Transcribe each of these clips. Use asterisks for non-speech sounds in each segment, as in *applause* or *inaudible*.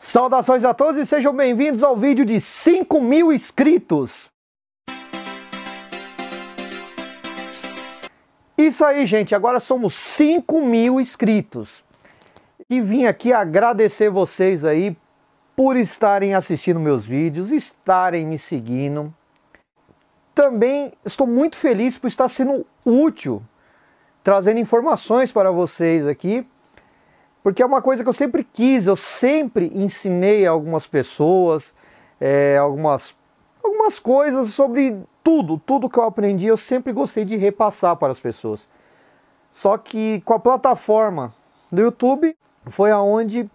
Saudações a todos e sejam bem-vindos ao vídeo de 5 mil inscritos. Isso aí, gente. Agora somos 5 mil inscritos. E vim aqui agradecer vocês aí por estarem assistindo meus vídeos, estarem me seguindo. Também estou muito feliz por estar sendo útil, trazendo informações para vocês aqui porque é uma coisa que eu sempre quis, eu sempre ensinei a algumas pessoas, é, algumas, algumas coisas sobre tudo, tudo que eu aprendi, eu sempre gostei de repassar para as pessoas. Só que com a plataforma do YouTube foi aonde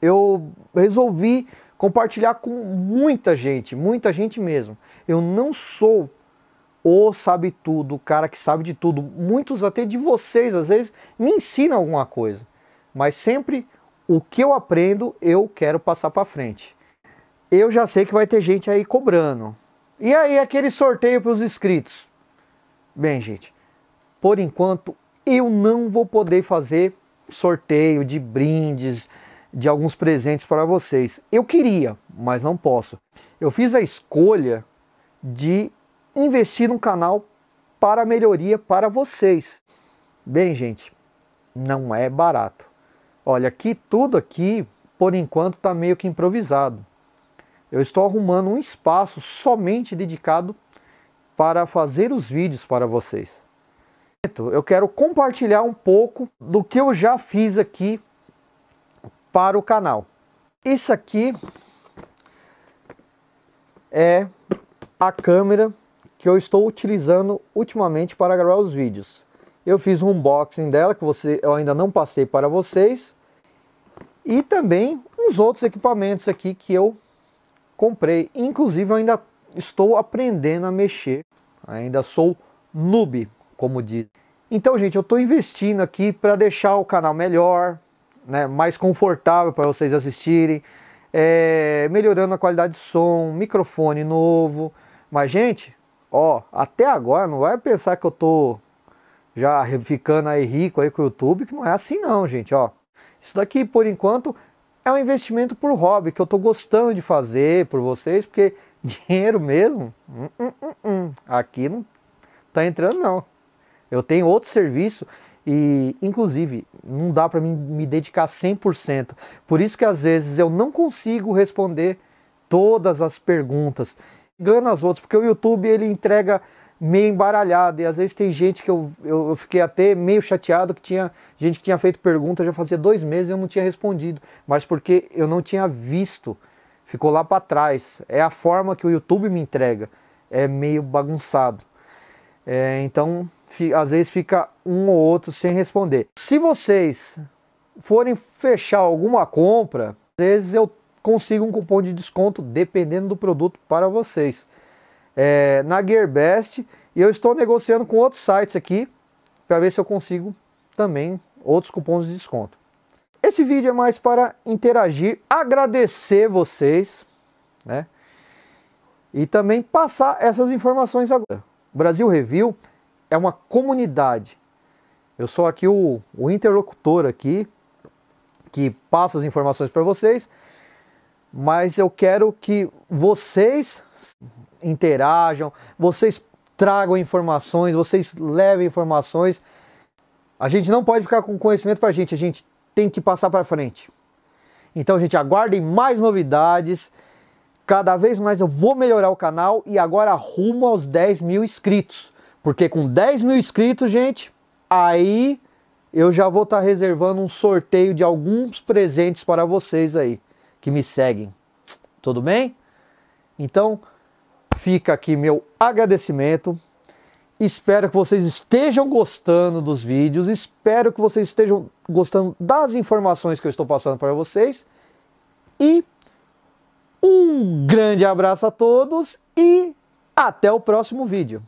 eu resolvi compartilhar com muita gente, muita gente mesmo. Eu não sou o sabe tudo, o cara que sabe de tudo. Muitos até de vocês às vezes me ensinam alguma coisa mas sempre o que eu aprendo eu quero passar para frente. Eu já sei que vai ter gente aí cobrando. E aí aquele sorteio para os inscritos. Bem, gente, por enquanto eu não vou poder fazer sorteio de brindes, de alguns presentes para vocês. Eu queria, mas não posso. Eu fiz a escolha de investir num canal para melhoria para vocês. Bem, gente, não é barato. Olha, aqui tudo aqui, por enquanto, está meio que improvisado. Eu estou arrumando um espaço somente dedicado para fazer os vídeos para vocês. Eu quero compartilhar um pouco do que eu já fiz aqui para o canal. Isso aqui é a câmera que eu estou utilizando ultimamente para gravar os vídeos. Eu fiz um unboxing dela que você, eu ainda não passei para vocês. E também uns outros equipamentos aqui que eu comprei. Inclusive eu ainda estou aprendendo a mexer. Ainda sou noob, como diz. Então, gente, eu estou investindo aqui para deixar o canal melhor, né, mais confortável para vocês assistirem, é, melhorando a qualidade de som, microfone novo. Mas, gente, ó, até agora não vai pensar que eu estou já ficando aí rico aí com o YouTube, que não é assim não, gente, ó. Isso daqui, por enquanto, é um investimento por hobby, que eu tô gostando de fazer por vocês, porque *laughs* dinheiro mesmo, hum, hum, hum, hum, aqui não tá entrando não. Eu tenho outro serviço e, inclusive, não dá para mim me dedicar 100%. Por isso que às vezes eu não consigo responder todas as perguntas, engana as outras, porque o YouTube ele entrega meio embaralhado. E às vezes tem gente que eu, eu, eu, fiquei até meio chateado que tinha gente que tinha feito pergunta já fazia dois meses e eu não tinha respondido, mas porque eu não tinha visto, ficou lá para trás. É a forma que o YouTube me entrega, é meio bagunçado. É, então, fi, às vezes fica um ou outro sem responder. Se vocês forem fechar alguma compra, às vezes eu consigo um cupom de desconto dependendo do produto para vocês é, na Gearbest e eu estou negociando com outros sites aqui para ver se eu consigo também outros cupons de desconto. Esse vídeo é mais para interagir, agradecer vocês, né? E também passar essas informações agora. O Brasil Review é uma comunidade. Eu sou aqui o, o interlocutor aqui que passa as informações para vocês mas eu quero que vocês interajam, vocês tragam informações, vocês levem informações. A gente não pode ficar com conhecimento para a gente, a gente tem que passar para frente. Então, gente, aguardem mais novidades. Cada vez mais eu vou melhorar o canal e agora rumo aos 10 mil inscritos. Porque com 10 mil inscritos, gente, aí eu já vou estar tá reservando um sorteio de alguns presentes para vocês aí que me seguem. Tudo bem? Então, fica aqui meu agradecimento. Espero que vocês estejam gostando dos vídeos, espero que vocês estejam gostando das informações que eu estou passando para vocês. E um grande abraço a todos e até o próximo vídeo.